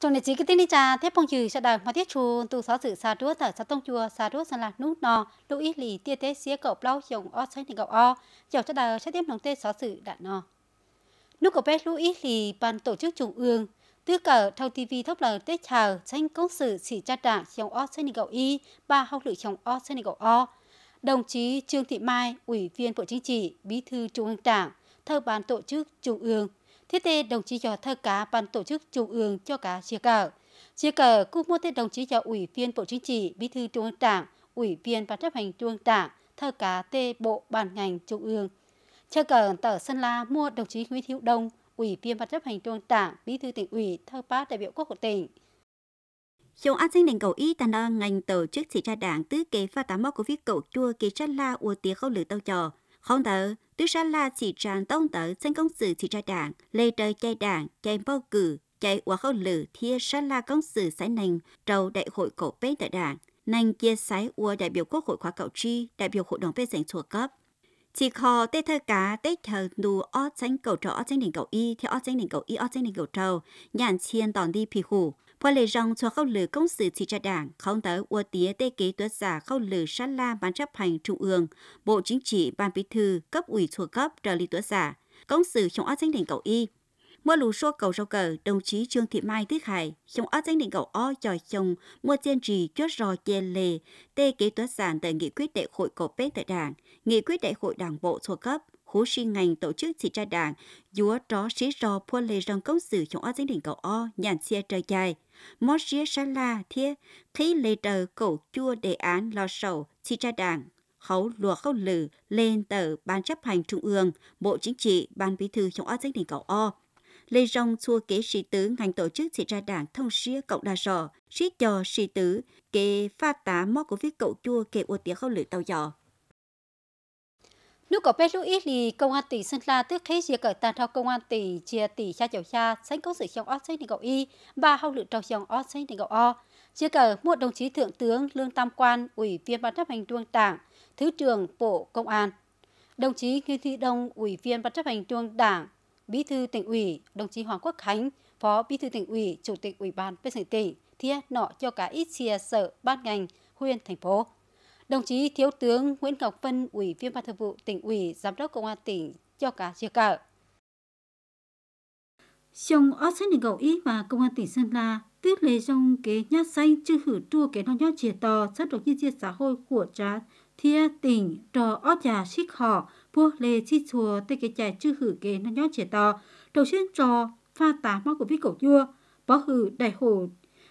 trong này chỉ cái tên cha thép phong trừ sẽ đào hoa tiết chu tu sáu sự sa chúa thở sa tông chùa sa chúa san là nút nò lũ ít lì tia tế xía cậu lau dùng o xanh thì cậu o chào cho đào sẽ tiếp lòng tê sáu sự đạn nò nút cậu bé lũ ít lì ban tổ chức trung ương tư cờ thâu tivi thốc lờ tết chào xanh công sự chỉ cha đảng chồng o xanh thì cậu y ba học lự chồng o xanh thì cậu o đồng chí trương thị mai ủy viên bộ chính trị bí thư trung ương đảng thơ ban tổ chức trung ương thế thì đồng chí cho thơ cá ban tổ chức trung ương cho cá chia cờ. Chia cờ cũng mua thế đồng chí cho ủy viên Bộ Chính trị, Bí thư Trung ương Đảng, ủy viên Ban chấp hành Trung ương Đảng, thơ cá tê bộ ban ngành trung ương. Chia cờ tờ Sơn La mua đồng chí Nguyễn Hữu Đông, ủy viên Ban chấp hành Trung ương Đảng, Bí thư tỉnh ủy, thơ bác đại biểu Quốc hội tỉnh. Dùng an sinh đình cầu ý tàn ngành tổ chức chỉ ra đảng tứ kế và tám mốc của viết cầu chua kỳ chất la ua tía khâu lửa tâu trò. Không tờ, tức ra là chỉ trang tông tờ chân công sự chỉ trai đảng, lê trời chạy đảng, chạy bầu cử, chạy quả khâu lử thia ra là công sự sái nành, trầu đại hội cổ bế tại đảng, nành chia sái ua đại biểu quốc hội khóa cậu tri, đại biểu hội đồng bế giành thuộc cấp. Chỉ khó tê thơ cá tê thơ nù o chánh cầu trò o chánh đỉnh cầu y, theo o chánh đỉnh cầu y o chánh đỉnh cầu trầu, nhàn chiên tòn đi phì hủ, cho khâu lửa công sự chỉ trả đảng không tới ua tía tê kế tuất giả เข้า h ลือ sát la ban chấp hành trung ương bộ chính trị ban bí thư cấp ủy thuộc cấp trợ lý tuất giả công sự trong át danh đỉnh cầu y mua lù xua cầu rau cờ đồng chí trương thị mai tức hải trong át danh đỉnh cầu o chòi chồng mua trên trì cho rò chê lề tê kế tuất sản tại nghị quyết đại hội cổ pết tại đảng nghị quyết đại hội đảng bộ thuộc cấp khu si ngành tổ chức chỉ tra đảng dúa tró sĩ rò pua lề rong công sự trong át danh đỉnh cầu o nhàn xe trời dài Mót rìa sá la thiê, khi lê tờ cổ chua đề án lo sầu chi tra đảng. Khấu lùa khâu lử lên tờ Ban chấp hành Trung ương, Bộ Chính trị, Ban Bí thư trong ớt danh đình cầu O. Lê rong chua kế sĩ tứ ngành tổ chức chỉ ra đảng thông xía cộng đa sò, sĩ cho sĩ tứ, kế pha tá mó của viết cậu chua kế ô tía khâu lử tàu dò nếu có bé lưu ít thì công an tỉnh Sơn La tức khi chia cởi tàn theo công an tỉnh chia tỉ cha chào cha sánh có sự trong ót thì cậu y và hậu lự trong dòng ót thì cậu o. Chia cởi một đồng chí thượng tướng Lương Tam Quan, ủy viên ban chấp hành trung đảng, thứ trưởng bộ công an. Đồng chí Nguyễn Thị Đông, ủy viên ban chấp hành trung đảng, bí thư tỉnh ủy, đồng chí Hoàng Quốc Khánh, phó bí thư tỉnh ủy, chủ tịch ủy ban nhân tỉnh, thiết nọ cho cả ít chia sở ban ngành, huyện, thành phố. Đồng chí Thiếu tướng Nguyễn Ngọc Vân, Ủy viên Ban Thường vụ tỉnh ủy, Giám đốc Công an tỉnh cho cả chia cờ. Trong ớt sách đình cầu ý và Công an tỉnh Sơn La, tuyết lệ trong kế nhát xanh chư hử chua kế nó nhót chìa to sát độc như chia xã hội của trá thia tỉnh trò ớt trà xích họ vua lê chi chùa tê kế chạy chư hử kế nó nhót chìa to đầu xuyên trò pha tá mó của viết cầu chua bó hử đại hồ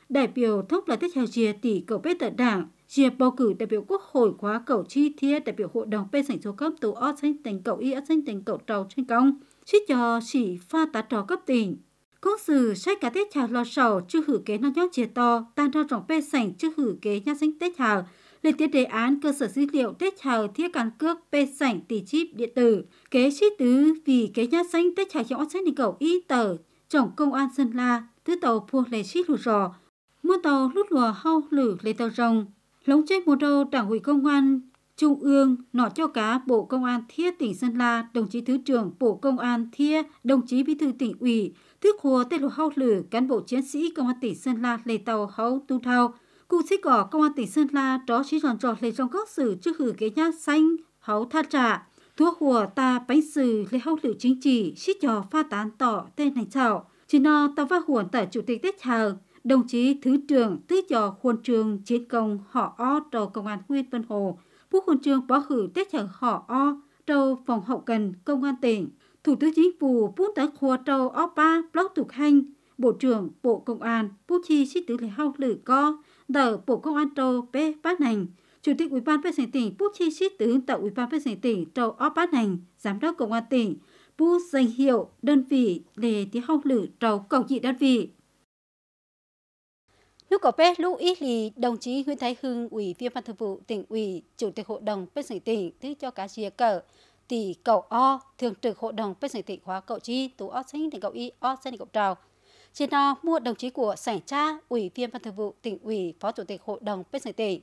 đại biểu thúc là tiết theo chia tỷ cầu bế tận đảng chia bầu cử đại biểu Quốc hội khóa cầu chi thiết đại biểu Hội đồng bên sảnh số cấp tổ ở sinh tỉnh cầu y ở sinh tỉnh cầu trầu trên công, chỉ cho chỉ pha tá trò cấp tỉnh. cũng sự sách cả tết chào lo sầu chưa hử kế nó nhóm chia to, tan ra trọng bên sảnh chưa hử kế nhà sinh tết chào, lên tiến đề án cơ sở dữ liệu tết chào thiết căn cước bên sảnh tỷ chip điện tử, kế chi tứ vì kế nhà sinh tết chào cho sinh tỉnh cầu y tờ, trọng công an Sơn La, tứ tàu pua lề chi lù rò, mua tàu lút lùa hau lử lên tàu rồng, Lống chết một đầu Đảng ủy Công an Trung ương nọ cho cá Bộ Công an Thiết tỉnh Sơn La, đồng chí Thứ trưởng Bộ Công an Thiết, đồng chí Bí thư tỉnh ủy, thức hồ tên lộ hậu lử cán bộ chiến sĩ Công an tỉnh Sơn La lê tàu hậu tu thao. Cụ xích cỏ Công an tỉnh Sơn La đó chỉ tròn trò lê trong các sử trước hử kế nhát xanh hậu tha trả. Thuốc hùa ta bánh sử lê hậu lử chính trị, xích trò pha tán tỏ tên hành chảo. Chỉ nó ta phát hồn tại Chủ tịch Tết Hào đồng chí Thứ trưởng tước cho khuôn trường chiến công họ O trầu Công an huyện Vân Hồ, Phúc huân trường bó hữu tết chở họ O trầu Phòng Hậu Cần Công an tỉnh, Thủ tướng Chính phủ Phúc tắc khu trầu O Ba Block Tục Hành, Bộ trưởng Bộ Công an Phúc Chi sĩ Tứ Lê hậu Lử Co, Đờ Bộ Công an trầu Bê Phát Hành, Chủ tịch Ủy ban Phát triển tỉnh Phúc Chi sĩ Tứ tại Ủy ban Phát triển tỉnh trầu O Phát Hành, Giám đốc Công an tỉnh, Phúc danh hiệu đơn vị để tiếng hậu lử trầu cầu dị đơn vị Lúc có bé lúc ít thì đồng chí Nguyễn Thái Hưng, ủy viên ban thường vụ tỉnh ủy, chủ tịch hội đồng bên sở tỉnh thứ cho cả chia cờ tỷ cầu o thường trực hội đồng bên sở tỉnh khóa cậu chi tú o sinh tỉnh cậu y o sinh tỉnh cậu trào trên đó mua đồng chí của sảnh cha ủy viên ban thường vụ tỉnh ủy phó chủ tịch hội đồng bên sở tỉnh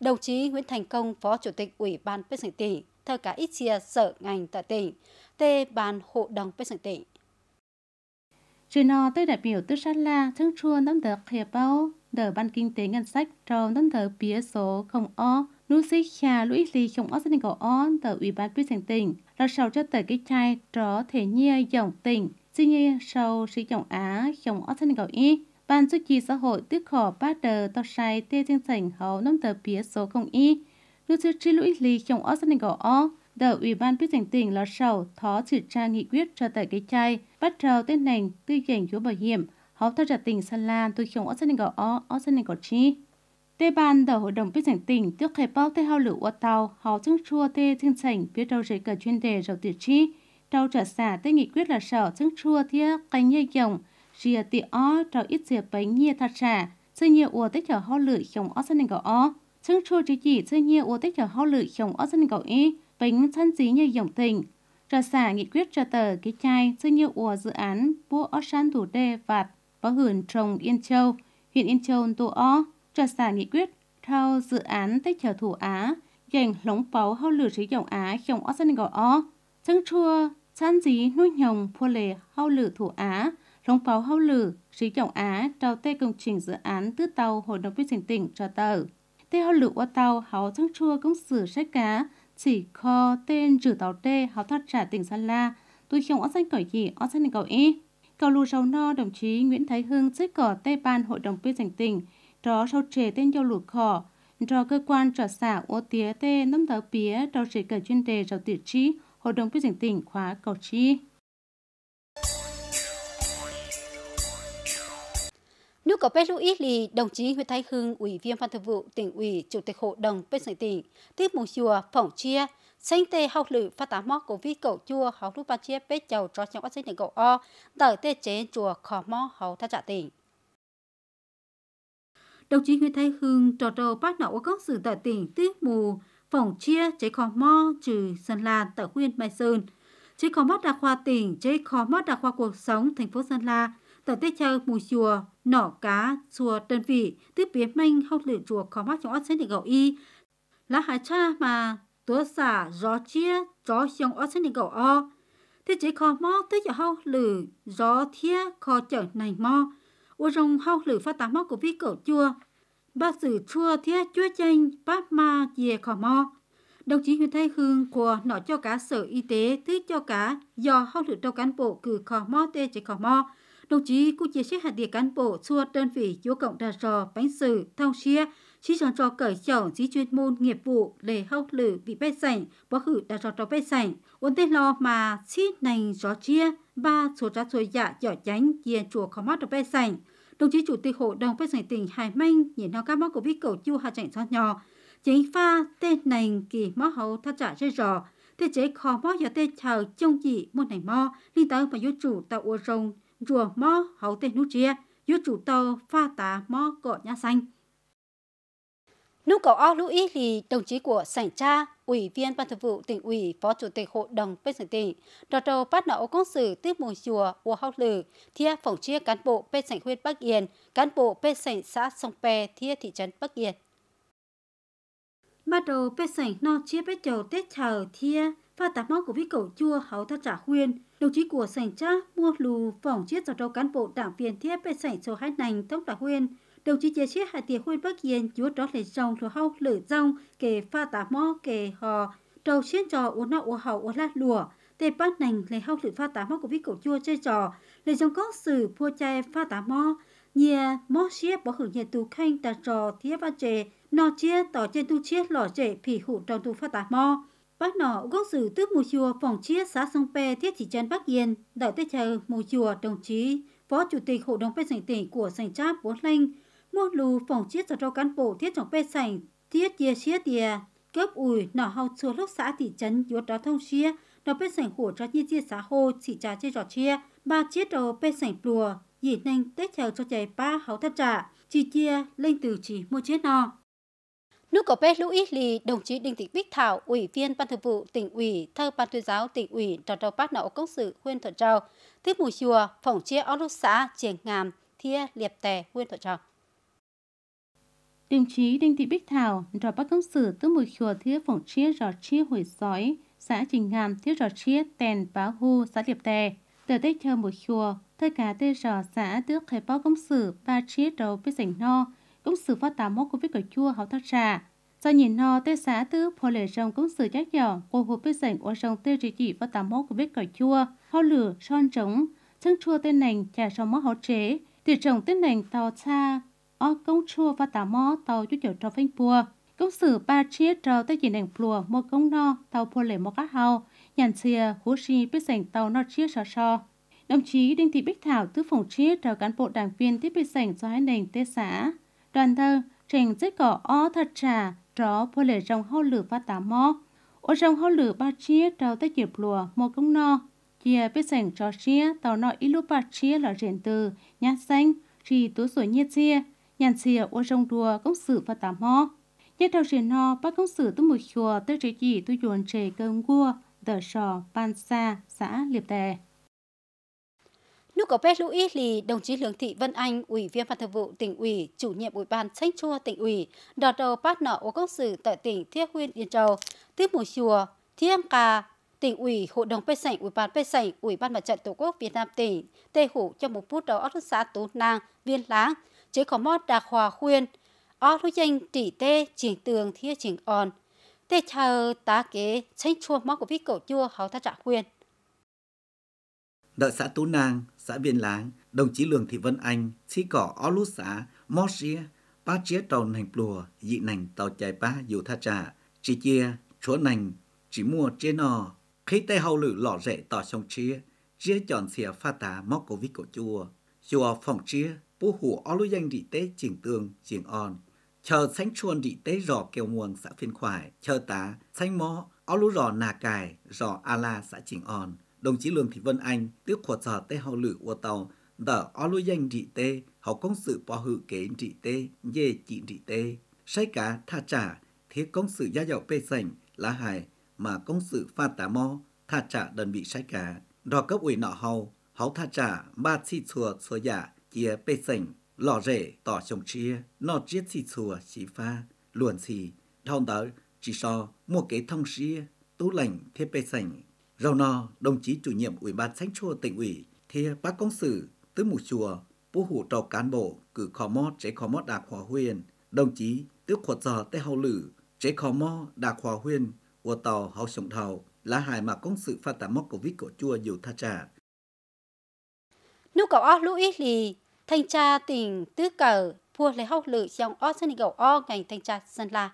đồng chí Nguyễn Thành Công phó chủ tịch ủy ban bên sở tỉnh thơ cả ít chia sở ngành tại tỉnh tê ban hội đồng bên sở tỉnh trên nó tôi đại biểu tư sát la thương chua nắm được hiệp bao đờ ban kinh tế ngân sách trong tân thờ phía số không o nu sĩ khả lũy lì không o sinh cầu o tờ ủy ban quyết thành tỉnh là sau cho tờ cái chai tró thể nhia dòng tỉnh sinh nhi sau sĩ dòng á không o sinh cầu y ban xuất kỳ xã hội tức khỏ ba đờ tờ sai tê thiên sảnh hậu năm tờ phía số không y nu sĩ trí lũy lì không o sinh cầu o đờ ủy ban quyết thành tỉnh là sau thó chỉ tra nghị quyết cho tại cái chai bắt đầu tên nành tư dành chúa bảo hiểm họp thất trả tỉnh Sơn la tôi không ở dân đình ở ở dân đình có chi. Tê ban đầu hội đồng biết rằng tỉnh trước khi báo tê hao lửa ở tàu họ chứng chua tê chương trình biết đâu rời cả chuyên đề rồi tiệt chi. Trâu trả xả tê nghị quyết là sở chứng chua tê cánh nhây dòng rìa tị ó trâu ít rìa bánh nhia thật trả. Sư nhiều ua tê chở hao lửa khiếu ở dân đình có ở. Chứng chua chỉ chỉ sư nhiều ua tê chở hao lửa khiếu ở dân đình có ý. Bánh chân dí nhây dòng tỉnh trả xả nghị quyết trả tờ cái chai sư nhiều ua dự án bua ở san thủ đề và có hưởng trồng Yên Châu, huyện Yên Châu tổ O, cho xả nghị quyết theo dự án tích trở thủ Á, dành lóng báo hao lửa sử dụng Á trong ớt dân gọi O. Chẳng chua, chán dí nuôi nhồng phô lề hao lửa thủ Á, lóng báo hao lửa sử dụng Á trao tê công trình dự án tư tàu hội đồng viên tỉnh cho tờ. Tê hao lửa qua tàu háo chẳng chua cũng xử sách cá, chỉ kho tên rửa tàu tê háo thoát trả tỉnh Sơn La, tôi không ớt dân gọi gì ớt dân gọi y. Cầu lù rầu no đồng chí Nguyễn Thái Hưng xếp cỏ tây ban hội đồng biên giành tỉnh, đó sâu trẻ tên dâu lụt khỏ, rồi cơ quan trở xả ô tía tê nấm tớ pía đầu trẻ cờ chuyên đề rầu tiệt trí, hội đồng biên giành tỉnh khóa cầu chi. Nước có Peru lì đồng chí Nguyễn Thái Hưng, Ủy viên Ban Thường vụ tỉnh ủy, Chủ tịch Hội đồng Bên Sài tỉnh, tiếp mùng chùa, phỏng chia, sinh tê học lử phát tán mốc của vi cầu chua học lúc ban chia bế chầu cho trong quá sinh những cầu o tờ tê chế chùa khó mò hậu tha trả tiền đồng chí Nguyễn Thái Hưng trò trò bắt nọ các sự tại tỉnh tiết mù phòng chia chế khó mò trừ Sơn La tại huyện Mai Sơn chế khó mò đặc khoa tỉnh chế khó mò đặc khoa cuộc sống thành phố Sơn La tại tết chơi mù chùa nỏ cá chùa đơn vị tiếp biến manh học lự chùa khó mò trong ớt sẽ được gạo y lá hải cha mà gió gió o, ตัวสาจอเจียจอเสียงออสนิกอ thế chỉ khó mò tới giờ hao lử gió thia khó chở này mò ô rồng hao lử phát tám mò của vi cầu chua ba sử chua thia chua chanh bát ma dìa khó mò đồng chí huyện Thái Hương của nọ cho cả sở y tế thứ cho cả do hao lử đầu cán bộ cử khó mò tê chỉ khó mò đồng chí cũng chia sẻ hạt địa cán bộ xua đơn vị chúa cộng đà rò bánh sử thông xia chỉ chọn cho cởi chầu chỉ chuyên môn nghiệp vụ để hậu lử bị bê sảnh bó khử đã cho cho bê sảnh ổn tên lo mà chi nành gió chia ba số ra số dạ giỏ tránh chia chùa khó mắt cho bê sảnh đồng chí chủ tịch hội đồng bê sảnh tỉnh hải minh nhìn theo các mắc của biết cầu chu hạ chạy cho nhỏ chính pha tên nành kỳ mó hậu thắt trả dây rò thế chế khó mó giờ tên chờ trông chỉ môn này mò linh tớ và yếu chủ tạo ô rồng rùa mó hậu tên nút chia yếu chủ tàu pha tá mó cọ nhá xanh Nút cầu O Lũ Ý thì đồng chí của sảnh tra, ủy viên ban thường vụ tỉnh ủy, phó chủ tịch hội đồng bên sảnh tỉnh, đò đầu bắt nổ công sự tiếp mùi chùa, ua hóc lử, thia phòng chia cán bộ bên sảnh huyện Bắc Yên, cán bộ bên sảnh xã Sông Pè, thia thị trấn Bắc Yên. bắt đầu bên sảnh no chia bếp chầu tết chờ thia, pha tạp móc của vi cầu chua hấu tha trả huyên, đồng chí của sảnh cha mua lù phòng chia cho đầu cán bộ đảng viên thiết bên sảnh số hai nành thông trả huyên, đầu chỉ chia sẻ hai tiền hôn bất yên chúa đó lấy dòng rồi hau lửa dòng kể pha tả mò kể hò trâu xuyên trò uống nọ uống hậu uống lát lùa tê bát nành lấy hau lửa pha tả mò của vị cổ chua chơi trò lấy dòng có sử phua chai pha tả mò nhẹ mò xía bỏ hưởng nhẹ tù khanh tà trò thiết văn trề nọ chia tỏ trên tu chia lò trệ phỉ hụ trong tu pha tả mò bác nọ gốc sử tước mù chùa phòng chia xã sông pe thiết thị trấn bắc yên đợi tới chờ mù chùa đồng chí phó chủ tịch hội đồng phê sảnh tỉnh của sảnh tráp bốn Linh. Một lù phòng chiết cho cán bộ thiết trong bê sảnh, thiết chia chia tìa, cướp ủi nỏ hậu chua lúc xã thị trấn yếu đó thông chia, nó bê sảnh hổ cho nhiên chia xã hồ chỉ trà chê trò chia, ba chiết đầu bê sảnh lùa, dĩ nhanh tết chờ cho chạy ba hậu thất trả, chỉ chia lên từ chỉ mua chiết nọ. Nước cổ bé Lũ Ít Lì, đồng chí Đinh Thị Bích Thảo, Ủy viên Ban Thường vụ tỉnh ủy, thơ Ban tuyên giáo tỉnh ủy, trò trò bác nậu công sự Huyên Thuận Trào, tiếp mùi chùa, phỏng chia áo lúc xã, triển ngàm, thia liệp tè Huyên Thuận Trào. Đồng chí Đinh Thị Bích Thảo rõ bác công sử tức mùi chùa thiết phổng chia rõ chia hồi sói, xã Trình Ngàm thiết rõ chia tèn báo hu xã Điệp Tè. Tờ tết theo mùi chùa thời cá tê rõ xã tước khai báo công sử ba chia đầu với rảnh no, công sử phát tám của covid của chua hảo thác trà. Do nhìn no tê xã tước phô lệ rồng công sử chắc nhỏ, cô hồ với rảnh ô rồng tê trị chỉ phát tám của covid của chua, hao lửa, son trống, thương chua tên nành trà rồng mốc hậu chế, tiệt trồng tên nành tàu xa ở công chua và tà mò tàu chú chiều trò phanh pua Công sử ba chia trò tới chỉ nền bùa một công no tàu pua lệ một cá hào, nhàn xìa hú xì biết sảnh tàu no chia sò sò. Đồng chí Đinh Thị Bích Thảo tư phòng chia trò cán bộ đảng viên tiếp biết sảnh cho hai nền tê xã. Đoàn thơ, trình dứt cỏ ó thật trà, trò pua lệ rồng hô lử và tà mò. Ô rồng hô lử ba chia trò tới chỉ bùa một công no chia biết sảnh cho chia tàu ít lúc ba chia là rèn từ nhát xanh chỉ tú sủi nhiệt chia nhàn xìa ô rong đùa công sự và tà mò. Nhất đầu rìa no, bác công sự tôi một chùa tới trẻ chỉ tôi dồn trẻ cơm cua, tờ sò, ban xa, xã Liệp Tè. nước có bé lũ ít thì đồng chí Lương Thị Vân Anh, Ủy viên Ban Thường vụ tỉnh ủy, chủ nhiệm Ủy ban Tranh chua tỉnh ủy, đọt đầu bát nọ ô công sự tại tỉnh Thiết Huyên Yên Châu, tiếp mùa chùa, Thiêm Cà, tỉnh ủy, hội đồng bê sảnh, ủy ban bê sảnh, ủy ban mặt trận tổ quốc Việt Nam tỉnh, tê hủ cho một phút đầu ốc xã Tú Nang, Viên Láng, chế có mót đà hòa khuyên, ó lúc danh trị tê chỉnh tường thia chỉnh on, tê chờ tá kế tránh chua mót của vít cậu chua hào ta trả khuyên. Đợi xã Tú Nang, xã Biên Láng, đồng chí Lường Thị Vân Anh, xí cỏ ó lút xã, mót xia, ba chia tàu nành plùa, dị nành tàu chài ba dù tha trả, chỉ chia, chúa nành, chỉ mua chế nò, khi tê hầu lử lọ rệ tỏ sông chia, chia chọn xìa pha tá mót của vít cậu chua, chùa phòng chia, bố hủ o lưu danh rỉ tế chỉnh tường chỉnh on chờ sánh chuồn rỉ tế rò kêu nguồn xã phiên khoải chờ tá sánh mó o lưu rò nà cài rò a la xã chỉnh on đồng chí lương thị vân anh tiếp khuất giờ tế hậu lử ua tàu đỡ o lưu danh rỉ tế hậu công sự bò hữu kế rỉ tế dê chị rỉ tế say cá tha trả thế công sự gia dạo pê sành lá hài mà công sự pha tá mo tha trả đơn vị say cá đò cấp ủy nọ hầu hậu tha trả ba chi chùa chùa giả dạ, kia bê sảnh lò rể tỏ chồng chia nó chiết xì xùa xì pha luồn xì thong đỡ chỉ so mua cái thông xia tú lành thiết bê sảnh rau no đồng chí chủ nhiệm ủy ban sánh chùa tỉnh ủy thia bác công sử tứ mù chùa bố hủ trò cán bộ cử khó mò chế khó mò đạc hòa huyền đồng chí tức khuật giò tê hậu lử chế khó mò đạc hòa huyền của tàu hậu sông thầu là hài mà công sự phát tả móc covid của chùa dù tha trả nếu cậu ở lũ ít thì thanh tra tỉnh tứ Cờ vua lấy hốc lự trong ớt sân gầu o ngành thanh tra Sơn La.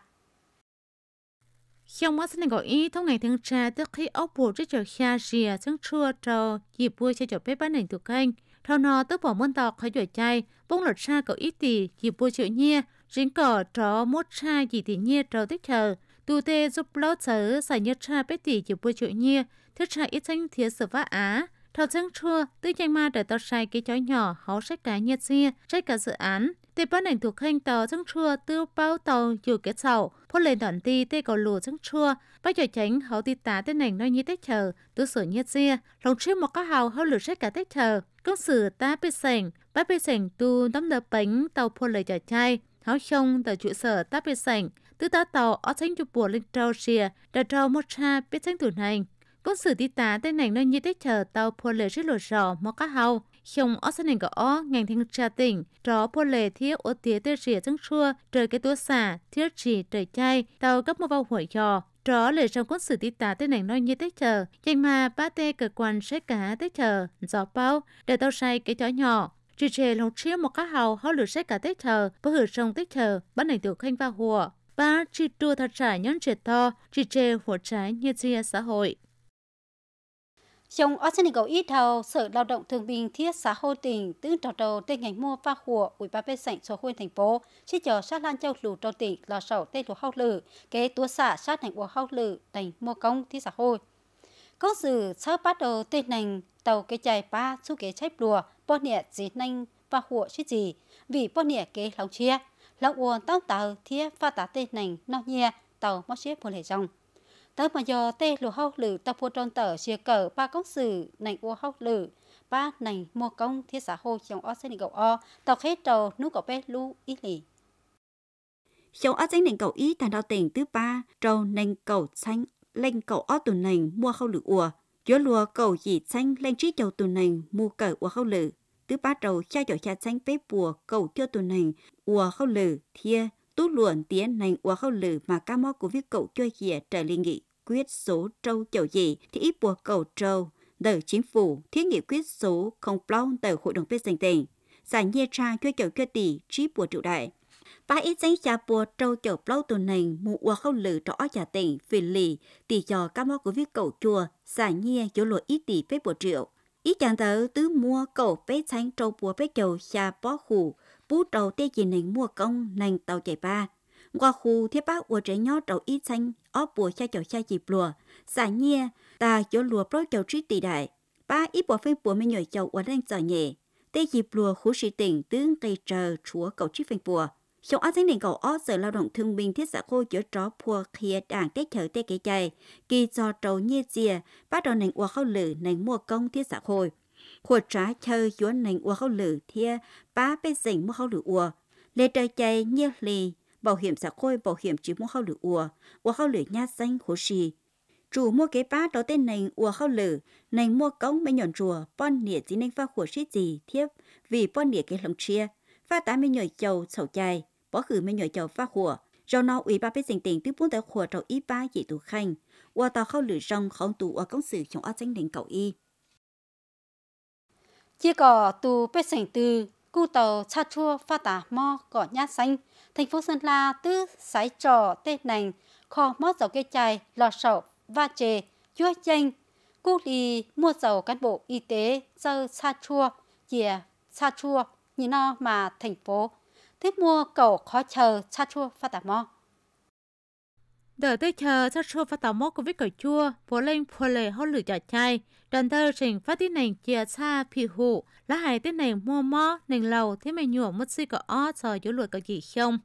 Trong ớt sân gầu y thông ngành thanh tra tức khi ốc bù rất chờ kha rìa sân chua trò dịp vua cho chọc bếp bán nền thuộc kênh. Thao nó tức bỏ môn tọc khỏi dội chay, bông lột xa cậu ít tỷ dịp vua chịu nhia, rính cỏ trò mốt xa dị tỷ nhia trò tích chờ. Tù tê giúp lót sở xài nhớ tra bếp tỷ dịp vua chịu nhia, thức tra ít thanh thiệt sở vã á. Thảo dân chua, tư chanh ma để tao sai cái chó nhỏ hó sách cả nhiệt xia, sách cả dự án. Tê bán ảnh thuộc hành tàu dân chua tư bao tàu dù kết sầu, phô lên đoạn ti tê cầu lù dân chua, bao trò tránh hó ti tá tên ảnh nói như tết chờ, tư sửa nhiệt xia, lòng chua một có hào hó lửa sách cả tết chờ. Công sử ta bê sảnh, bác bê sảnh tu đóng đập bánh tàu phô lời chả chai, hó không tàu trụ sở ta bê sảnh, tư tá tàu ở tránh chụp bùa lên trâu xìa, đà trâu một cha biết tránh tủ hành. Cũng sự tí tá tên này nơi như tích chờ tàu phô lệ rít lộ rõ mô cá hào. Không ớt sân nành gõ ngành thanh trà tỉnh. Rõ phô lệ thiết ổ tía tê rìa chân chua trời cái tua xả thiết trì trời chay tàu cấp mô vào hội trò Rõ lệ trong quân sự tí tá tên này nơi như tích chờ. Chành mà ba tê cơ quan sẽ cả tích chờ gió bao để tàu say cái chó nhỏ chỉ trẻ lòng chia một cá hào họ lửa sách cả tết thờ và hưởng trong tết thờ bán ảnh tiểu khanh và hùa và chỉ đua thật trải nhón trẻ to chỉ trẻ hùa trái như chia xã hội trong ở trên ít thầu, Sở Lao động Thương bình Thiết xã Hô tỉnh tư trò đầu tên ngành mua pha hùa ủy ban bên sảnh số khuyên thành phố, chỉ chờ sát lan châu lù trong tỉnh lò sầu tên lù hóc lử, kế tua xã sát thành của hóc lử thành mua công thiết xã hội Có sự sơ bắt đầu tên ngành tàu kế chạy ba su kế chép lùa, bó nịa dí nanh pha hùa chứ gì, vì bó nịa kế lòng chia, lòng uồn tóc tàu thiết pha tá tên ngành nó nhẹ tàu móc xếp hồn hệ dòng tớ mà do tê lù hốc lử tập phô tròn tờ chia cờ ba công sự nành ô hốc lử ba nành mua công thiết xã hội trong ở nền gầu o tàu khế trầu nú cậu bé lưu ý lì trong ở xanh nền cậu ý tàn đào tỉnh thứ ba trầu nành cậu xanh lên cậu ở tù nành mua khâu lử ùa gió lùa cậu dị xanh lên trí trầu tù nành mua cờ ùa khâu lử thứ ba trầu cha chậu cha xanh bếp bùa cậu cho tù nành ùa khâu lử thia tú luận tiến nành ùa khâu lử mà ca mò của viết cậu chơi kia trở liên nghị quyết số trâu chầu gì thì ít bùa cầu trâu từ chính phủ thiết nghị quyết số không plong từ hội đồng quyết dành tỉnh giải nhê tra cho chầu cho tỷ trí bùa triệu đại và ít danh cha bùa trâu chầu plong tuần nền mụ ua không lử rõ trả tỉnh vì lì tỷ cho các mó của viết cầu chùa giải nhê chỗ lộ ít tỷ phép bùa triệu ít chàng thở tứ mua cầu phép sáng trâu bùa phép chầu cha bó khủ bú trâu tê gì nền mua công nành tàu chạy ba qua khu thiết bác của trẻ nhỏ trầu ít xanh ó bùa cha chậu cha dịp lùa xả nhia ta chỗ lùa pro chậu trí tỷ đại ba ít bùa phên bùa mới nhồi chậu của đang giờ nhẹ tê dịp lùa khu sĩ tỉnh tướng cây trờ chúa cầu trí phên bùa trong ác tính định cầu ó sở lao động thương binh thiết xã khô chữa tró phua khía đảng tết thở tê kế chạy kỳ do trầu như dìa bắt đầu nành ua khâu lử nành mua công thiết xã khôi khua trá chơi chúa nành ua khâu lử thia ba bê dình mua khâu lử ua lê trời chạy nhiêu lì bảo hiểm xã hội bảo hiểm chỉ mua hao lửa ùa ùa hao lửa nha xanh khổ xì chủ mua cái bát đó tên này ùa hao lửa này mua cống mấy nhọn chùa, pon nỉa chỉ nên pha khổ xí gì thiếp vì pon nỉa cái lòng chia pha tá mấy nhồi chầu sầu chài bỏ khử mấy nhồi chầu pha khổ rồi nó ủy ba bên dành tiền tiếp bốn tới khổ trầu ít ba dị tù khanh ùa tàu hao lửa rong không tù ùa công sự trong áo tranh đỉnh cậu y chỉ có tù bên dành tư cu tàu cha chua pha tả mo cỏ nhát xanh thành phố sơn la tứ sái trò tê nành kho mót dầu cây chài lò sậu va chề chua chanh cu lì mua dầu cán bộ y tế dơ cha chua chìa cha chua nhìn no mà thành phố thế mua cầu khó chờ cha chua pha tả mo đợi tới chờ sát xô phát tàu mốt covid viết chua phố lên phố lệ hốt lửa chọ chay đoàn thơ trình phát tiết nền chia xa phì hụ lá hải tiết nền mua mò nền lầu thế mày nhuộm mất si cỏ ó sờ chỗ lụi cỏ gì không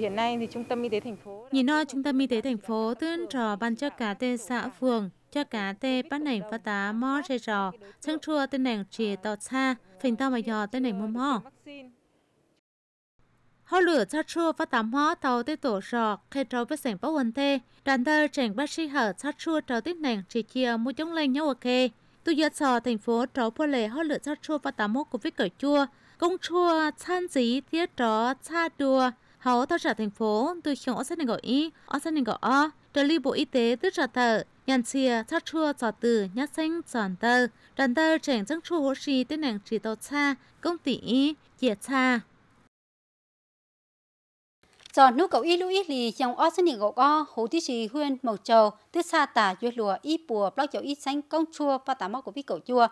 Hiện nay thì trung tâm y tế thành phố nhìn nó trung tâm y tế thành phố tuyên trò ban cho cả tên xã phường cho cả tê bắt nền phát tá mò rê rò sáng chua tên nền trì tàu xa phình tao mà dò tên nền mua mò họ lửa cho chua và tắm hóa tàu tới tổ sọ khi trâu với sảnh bác huân thê đàn thơ trành bác sĩ hở cho chua trâu tiếp nền chỉ chia mua chống lên nhau ok tôi giờ sò thành phố trâu bơ lệ họ lửa cho chua và tắm hóa của với cởi chua công chua chan dí thiết trò cha đùa hầu thao trả thành phố tôi khiến ở sân gọi y ở sân gọi o trợ lý bộ y tế tức trả thợ nhàn xìa cho chua trò từ nhát xanh tròn tờ đàn tơ trẻ dân chua hồ sĩ tên nàng chỉ tàu cha công tỷ y chia cha do nhu cậu ít lũ ít lì trong ở sân đình gỗ co hồ tí trì huyện mộc châu tứ xa tà dưới lùa ít bùa bóc chậu ít xanh công chua và tà mò của vi cậu chua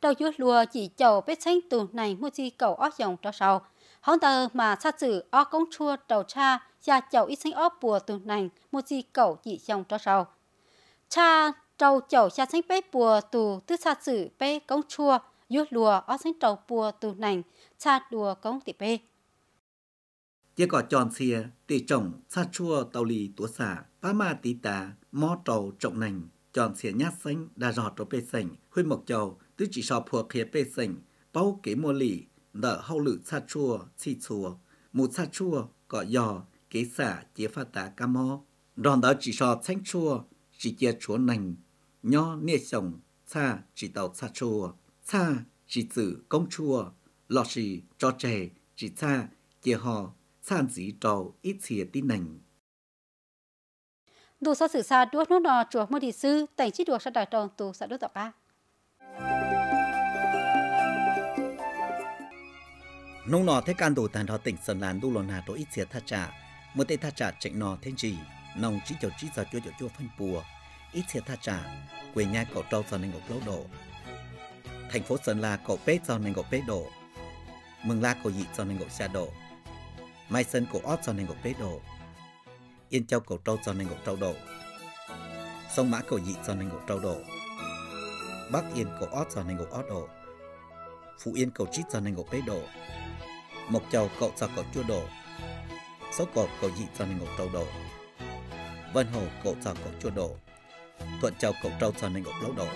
đầu dưới lùa chỉ chậu bếp xanh từ này mua chi cậu ở dòng cho sau hóng tờ mà xa xử ở công chua đầu cha và chậu ít xanh ở bùa từ này mua chi cậu chỉ dòng cho sau cha trâu chậu cha xanh bếp bùa từ tứ xa xử bếp công chua dưới lùa ở xanh trâu bùa từ này cha đùa công tỷ bếp chỉ có chọn xìa tỷ trồng sa chua tàu lì tủa xả ba ma tí tà mó trầu trọng nành chọn xìa nhát xanh đà rọt trò bê sành huy mộc chầu tứ chỉ sọ phùa khía bê sành bao kế mua lì đỡ hậu lự sa chua xì chùa mù sa chua cọ giò kế xả chế pha tá ca mò đòn đỡ chỉ sọ xanh chua chỉ chia chúa nành nho nia sồng xa chỉ tàu sa chua xa chỉ tử công chua lọ xì cho trẻ chỉ xa chia hò sản dĩ trâu ít xìa tí nành. đồ sau sự xa đuốt nốt nò chuộc mô thị sư, tảnh chi đuộc sa đài trầu tù xã đuốt tỏ ca. Nông nò thế can đồ tàn thọ tỉnh sơn làn đu lòn nà tổ ít xìa tha trả, một tê tha trả chạy nò thêm gì, nòng chỉ chầu chỉ giờ chua chầu chua phân bùa, ít xìa tha trả, quê nhà cậu trâu sần nành ngọc lâu đổ. Thành phố Sơn La cậu bếp do nành ngọc bếp đổ, mừng la cậu dị do nành ngọc xa đổ mai sân cổ ót cho nên gục bế độ yên châu cổ trâu cho nên gục trâu độ sông mã cổ dị cho nên gục trâu độ bắc yên cổ ót cho nên gục ót độ phú yên cổ chít cho nên gục bế độ mộc châu cậu cho cổ chua độ số cổ cổ dị cho nên gục trâu độ vân hồ cổ cho cổ chua độ thuận châu cổ trâu cho nên gục lấu độ